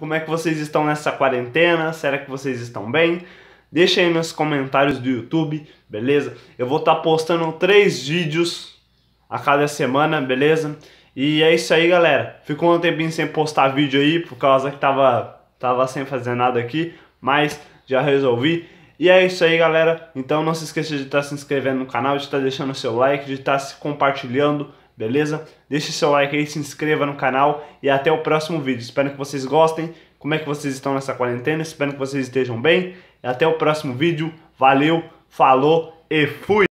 Como é que vocês estão nessa quarentena? Será que vocês estão bem? Deixa aí nos comentários do YouTube, beleza? Eu vou estar tá postando três vídeos a cada semana, beleza? E é isso aí, galera. Ficou um tempinho sem postar vídeo aí, por causa que tava, tava sem fazer nada aqui, mas já resolvi. E é isso aí, galera. Então não se esqueça de estar tá se inscrevendo no canal, de estar tá deixando o seu like, de estar tá se compartilhando beleza? Deixe seu like aí, se inscreva no canal e até o próximo vídeo. Espero que vocês gostem, como é que vocês estão nessa quarentena, espero que vocês estejam bem. E até o próximo vídeo, valeu, falou e fui!